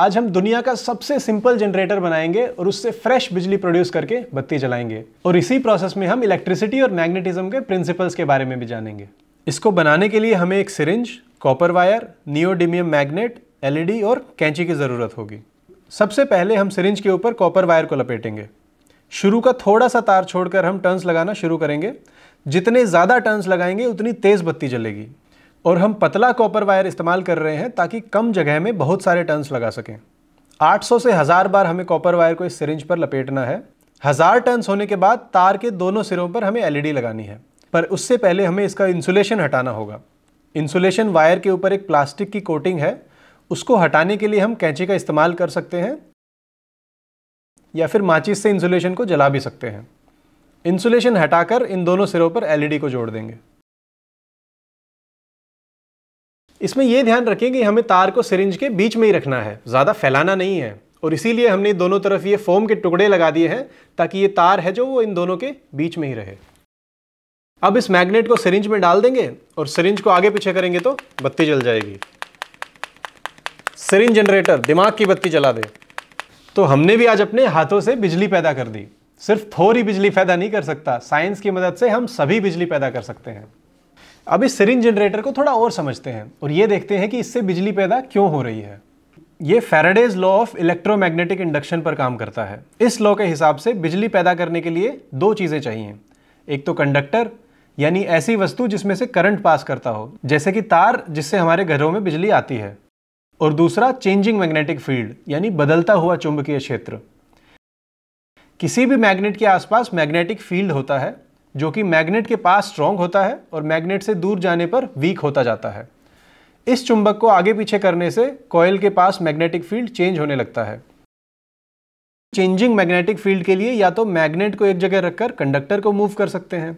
आज हम दुनिया का सबसे सिंपल जनरेटर बनाएंगे और उससे फ्रेश बिजली प्रोड्यूस करके बत्ती जलाएंगे और इसी प्रोसेस में हम इलेक्ट्रिसिटी और मैग्नेटिज्म के प्रिंसिपल्स के बारे में भी जानेंगे इसको बनाने के लिए हमें एक syringe copper wire neodymium magnet LED और कैंची की ज़रूरत होगी सबसे पहले हम सिरिंज के ऊपर कॉपर वायर को लपेटेंगे शुरू का थोड़ा सा तार छोड़कर हम टर्न्स लगाना शुरू करेंगे जितने ज़्यादा टर्न्स लगाएंगे उतनी तेज़ बत्ती जलेगी और हम पतला कॉपर वायर इस्तेमाल कर रहे हैं ताकि कम जगह में बहुत सारे टर्न्स लगा सकें 800 से हज़ार बार हमें कॉपर वायर को इस सिरिंज पर लपेटना है हज़ार टर्न्स होने के बाद तार के दोनों सिरों पर हमें एलईडी e लगानी है पर उससे पहले हमें इसका इंसुलेशन हटाना होगा इंसुलेशन वायर के ऊपर एक प्लास्टिक की कोटिंग है उसको हटाने के लिए हम कैंची का इस्तेमाल कर सकते हैं या फिर माचिस से इंसुलेशन को जला भी सकते हैं इंसुलेशन हटाकर इन दोनों सिरों पर एलईडी e को जोड़ देंगे इसमें यह ध्यान रखें कि हमें तार को सिरिंज के बीच में ही रखना है ज़्यादा फैलाना नहीं है और इसीलिए हमने दोनों तरफ ये फोम के टुकड़े लगा दिए हैं ताकि ये तार है जो वो इन दोनों के बीच में ही रहे अब इस मैग्नेट को सिरिंज में डाल देंगे और सिरिंज को आगे पीछे करेंगे तो बत्ती जल जाएगी सिरिंज जनरेटर दिमाग की बत्ती जला दे तो हमने भी आज अपने हाथों से बिजली पैदा कर दी सिर्फ थोड़ी बिजली पैदा नहीं कर सकता साइंस की मदद से हम सभी बिजली पैदा कर सकते हैं अब इस सिरिंज जनरेटर को थोड़ा और समझते हैं और ये देखते हैं कि इससे बिजली पैदा क्यों हो रही है ये Faraday's law of electromagnetic induction पर काम करता है इस लॉ के हिसाब से बिजली पैदा करने के लिए दो चीज़ें चाहिए एक तो कंडक्टर यानी ऐसी वस्तु जिसमें से करंट पास करता हो जैसे कि तार जिससे हमारे घरों में बिजली आती है और दूसरा चेंजिंग मैग्नेटिक फील्ड यानी बदलता हुआ चुंबकीय क्षेत्र किसी भी मैग्नेट के आसपास मैग्नेटिक फील्ड होता है जो कि मैग्नेट के पास स्ट्रॉन्ग होता है और मैग्नेट से दूर जाने पर वीक होता जाता है इस चुंबक को आगे पीछे करने से कॉयल के पास मैग्नेटिक फील्ड चेंज होने लगता है चेंजिंग मैग्नेटिक फील्ड के लिए या तो मैग्नेट को एक जगह रखकर कंडक्टर को मूव कर सकते हैं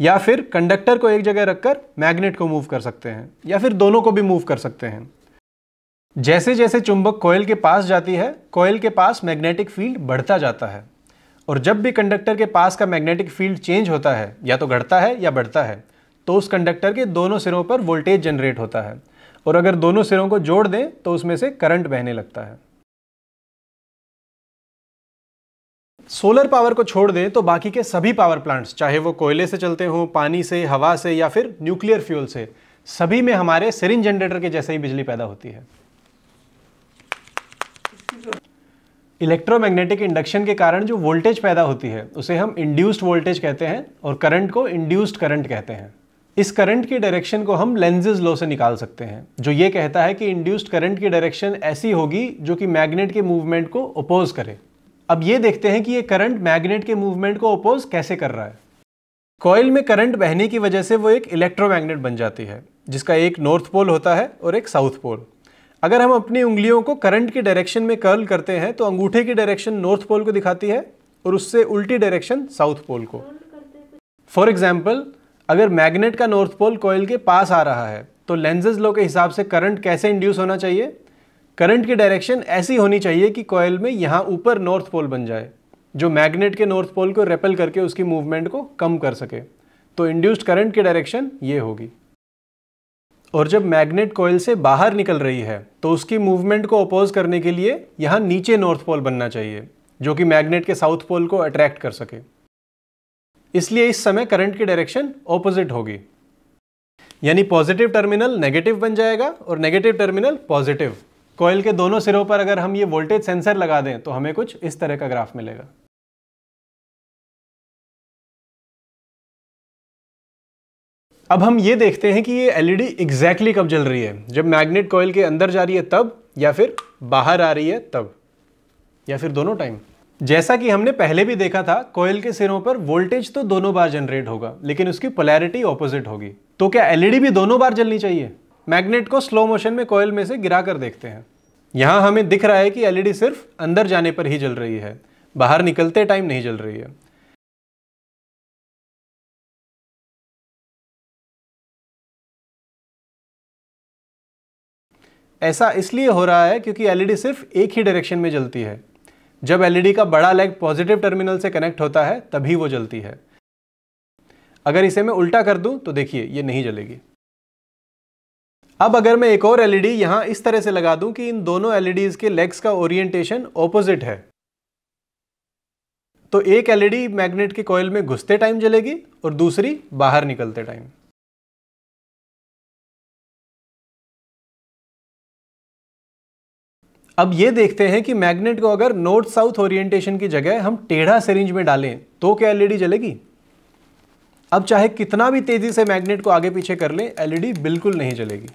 या फिर कंडक्टर को एक जगह रखकर मैग्नेट को मूव कर सकते हैं या फिर दोनों को भी मूव कर सकते हैं जैसे जैसे चुंबक कोयल के पास जाती है कोयल के पास मैग्नेटिक फील्ड बढ़ता जाता है और जब भी कंडक्टर के पास का मैग्नेटिक फील्ड चेंज होता है या तो घटता है या बढ़ता है तो उस कंडक्टर के दोनों सिरों पर वोल्टेज जनरेट होता है और अगर दोनों सिरों को जोड़ दें तो उसमें से करंट बहने लगता है सोलर पावर को छोड़ दें तो बाकी के सभी पावर प्लांट्स चाहे वो कोयले से चलते हों पानी से हवा से या फिर न्यूक्लियर फ्यूल से सभी में हमारे सिरिंज जनरेटर के जैसे ही बिजली पैदा होती है इलेक्ट्रोमैग्नेटिक इंडक्शन के कारण जो वोल्टेज पैदा होती है उसे हम इंड्यूस्ड वोल्टेज कहते हैं और करंट को इंड्यूस्ड करंट कहते हैं इस करंट की डायरेक्शन को हम लेंजेज लॉ से निकाल सकते हैं जो ये कहता है कि इंड्यूस्ड करंट की डायरेक्शन ऐसी होगी जो कि मैग्नेट के मूवमेंट को अपोज करे अब ये देखते हैं कि ये करंट मैग्नेट के मूवमेंट को अपोज कैसे कर रहा है कॉयल में करंट बहने की वजह से वो एक इलेक्ट्रोमैग्नेट बन जाती है जिसका एक नॉर्थ पोल होता है और एक साउथ पोल अगर हम अपनी उंगलियों को करंट की डायरेक्शन में कर्ल करते हैं तो अंगूठे की डायरेक्शन नॉर्थ पोल को दिखाती है और उससे उल्टी डायरेक्शन साउथ पोल को फॉर एग्जाम्पल अगर मैग्नेट का नॉर्थ पोल कोयल के पास आ रहा है तो लेंजेज लॉ के हिसाब से करंट कैसे इंड्यूस होना चाहिए करंट की डायरेक्शन ऐसी होनी चाहिए कि कोयल में यहाँ ऊपर नॉर्थ पोल बन जाए जो मैग्नेट के नॉर्थ पोल को रेपल करके उसकी मूवमेंट को कम कर सके तो इंड्यूस्ड करंट की डायरेक्शन ये होगी और जब मैग्नेट कॉयल से बाहर निकल रही है तो उसकी मूवमेंट को अपोज करने के लिए यहाँ नीचे नॉर्थ पोल बनना चाहिए जो कि मैग्नेट के साउथ पोल को अट्रैक्ट कर सके इसलिए इस समय करंट की डायरेक्शन ऑपोजिट होगी यानी पॉजिटिव टर्मिनल नेगेटिव बन जाएगा और नेगेटिव टर्मिनल पॉजिटिव कॉयल के दोनों सिरों पर अगर हम ये वोल्टेज सेंसर लगा दें तो हमें कुछ इस तरह का ग्राफ मिलेगा अब हम ये देखते हैं कि ये एलईडी एग्जैक्टली e कब जल रही है जब मैग्नेट कॉयल के अंदर जा रही है तब या फिर बाहर आ रही है तब या फिर दोनों टाइम जैसा कि हमने पहले भी देखा था कॉयल के सिरों पर वोल्टेज तो दोनों बार जनरेट होगा लेकिन उसकी पोलैरिटी ऑपोजिट होगी तो क्या एलईडी e भी दोनों बार जलनी चाहिए मैग्नेट को स्लो मोशन में कॉयल में से गिरा कर देखते हैं यहाँ हमें दिख रहा है कि एलईडी e सिर्फ अंदर जाने पर ही जल रही है बाहर निकलते टाइम नहीं जल रही है ऐसा इसलिए हो रहा है क्योंकि एलईडी सिर्फ एक ही डायरेक्शन में जलती है जब एलईडी का बड़ा लेग पॉजिटिव टर्मिनल से कनेक्ट होता है तभी वो जलती है अगर इसे मैं उल्टा कर दूं तो देखिए ये नहीं जलेगी अब अगर मैं एक और एलईडी यहां इस तरह से लगा दूं कि इन दोनों एलईडीज के लेग्स का ओरिएंटेशन ऑपोजिट है तो एक एलईडी मैग्नेट के कॉयल में घुसते टाइम जलेगी और दूसरी बाहर निकलते टाइम अब ये देखते हैं कि मैग्नेट को अगर नॉर्थ साउथ ओरिएंटेशन की जगह हम टेढ़ा सिरिंज में डालें तो क्या एलईडी जलेगी अब चाहे कितना भी तेज़ी से मैग्नेट को आगे पीछे कर लें एलईडी बिल्कुल नहीं जलेगी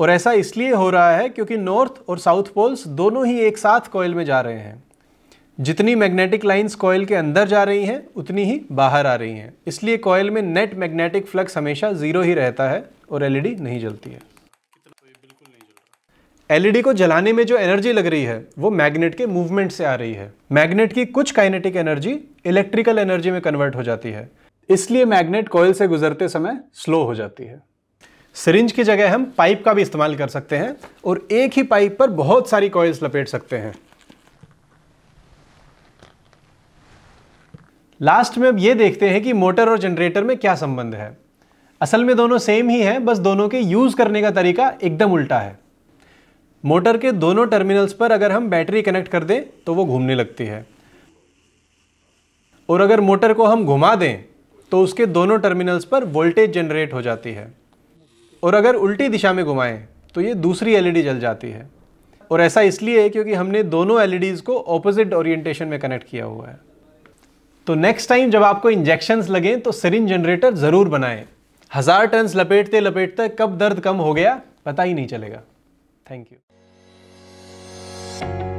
और ऐसा इसलिए हो रहा है क्योंकि नॉर्थ और साउथ पोल्स दोनों ही एक साथ कॉयल में जा रहे हैं जितनी मैग्नेटिक लाइंस कॉयल के अंदर जा रही हैं उतनी ही बाहर आ रही हैं इसलिए कॉयल में नेट मैग्नेटिक फ्लक्स हमेशा ज़ीरो ही रहता है और एलईडी नहीं जलती है एलईडी को जलाने में जो एनर्जी लग रही है वो मैग्नेट के मूवमेंट से आ रही है मैग्नेट की कुछ काइनेटिक एनर्जी इलेक्ट्रिकल एनर्जी में कन्वर्ट हो जाती है इसलिए मैग्नेट कोयल से गुजरते समय स्लो हो जाती है सिरिंज की जगह हम पाइप का भी इस्तेमाल कर सकते हैं और एक ही पाइप पर बहुत सारी कॉयल्स लपेट सकते हैं लास्ट में अब ये देखते हैं कि मोटर और जनरेटर में क्या संबंध है असल में दोनों सेम ही है बस दोनों के यूज़ करने का तरीका एकदम उल्टा है मोटर के दोनों टर्मिनल्स पर अगर हम बैटरी कनेक्ट कर दें तो वो घूमने लगती है और अगर मोटर को हम घुमा दें तो उसके दोनों टर्मिनल्स पर वोल्टेज जनरेट हो जाती है और अगर उल्टी दिशा में घुमाएं तो ये दूसरी एलईडी जल जाती है और ऐसा इसलिए है क्योंकि हमने दोनों एलईडीज़ को ऑपोजिट ओरिएंटेशन में कनेक्ट किया हुआ है तो नेक्स्ट टाइम जब आपको इंजेक्शन्स लगें तो सरिन जनरेटर ज़रूर बनाएं हज़ार टर्न्स लपेटते लपेटते कब दर्द कम हो गया पता ही नहीं चलेगा थैंक यू you.